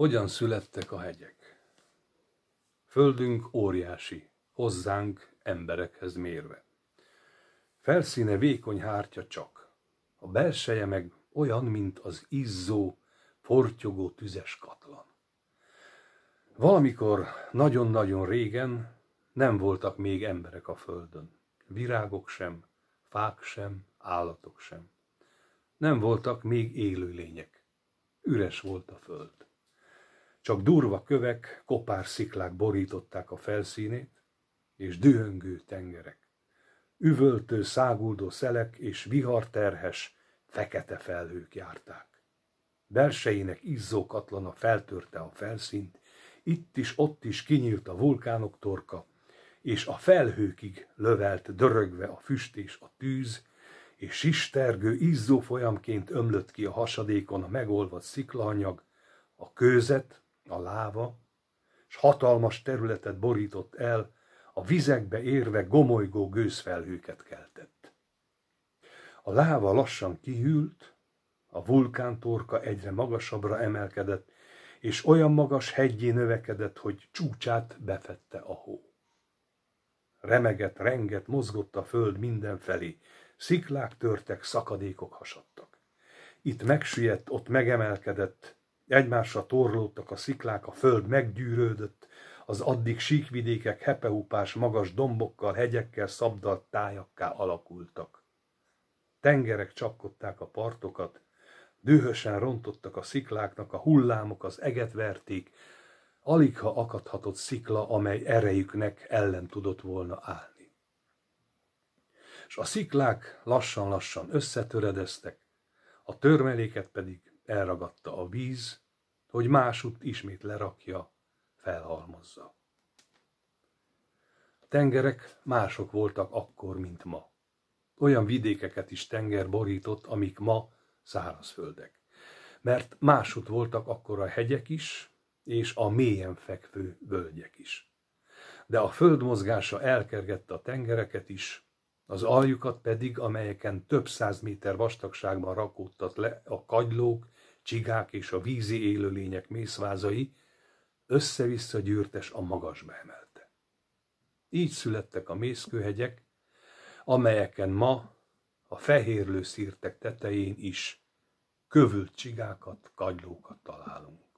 Hogyan születtek a hegyek? Földünk óriási, hozzánk emberekhez mérve. Felszíne vékony hártya csak, a belseje meg olyan, mint az izzó, fortyogó tüzes katlan. Valamikor, nagyon-nagyon régen nem voltak még emberek a földön. Virágok sem, fák sem, állatok sem. Nem voltak még élőlények. Üres volt a föld. Csak durva kövek, kopár sziklák borították a felszínét, és dühöngő tengerek, üvöltő, száguldó szelek és viharterhes, fekete felhők járták. Belsejének izzókatlana feltörte a felszínt, itt is, ott is kinyílt a vulkánok torka, és a felhőkig lövelt dörögve a füst és a tűz, és sistergő, izzó folyamként ömlött ki a hasadékon a megolvadt sziklaanyag, a kőzet, a láva, s hatalmas területet borított el, a vizekbe érve gomolygó gőzfelhőket keltett. A láva lassan kihűlt, a vulkántorka egyre magasabbra emelkedett, és olyan magas hegyé növekedett, hogy csúcsát befette a hó. Remegett, renget, mozgott a föld mindenfelé, sziklák törtek, szakadékok hasadtak. Itt megsüllyedt, ott megemelkedett, Egymásra torlódtak a sziklák, a föld meggyűrődött, az addig síkvidékek hepehupás magas dombokkal, hegyekkel szabdalt tájakká alakultak. Tengerek csapkodták a partokat, dühösen rontottak a szikláknak, a hullámok az eget verték, alig ha akadhatott szikla, amely erejüknek ellen tudott volna állni. És a sziklák lassan-lassan összetöredeztek, a törmeléket pedig elragadta a víz, hogy másutt ismét lerakja, felhalmozza. A tengerek mások voltak akkor, mint ma. Olyan vidékeket is tenger borított, amik ma szárazföldek. Mert másút voltak akkor a hegyek is, és a mélyen fekvő völgyek is. De a föld mozgása elkergette a tengereket is, az aljukat pedig, amelyeken több száz méter vastagságban rakódtat le a kagylók csigák és a vízi élőlények mészvázai össze-vissza gyűrtes a magasba emelte. Így születtek a mészkőhegyek, amelyeken ma a fehérlő szírtek tetején is kövült csigákat, kagylókat találunk.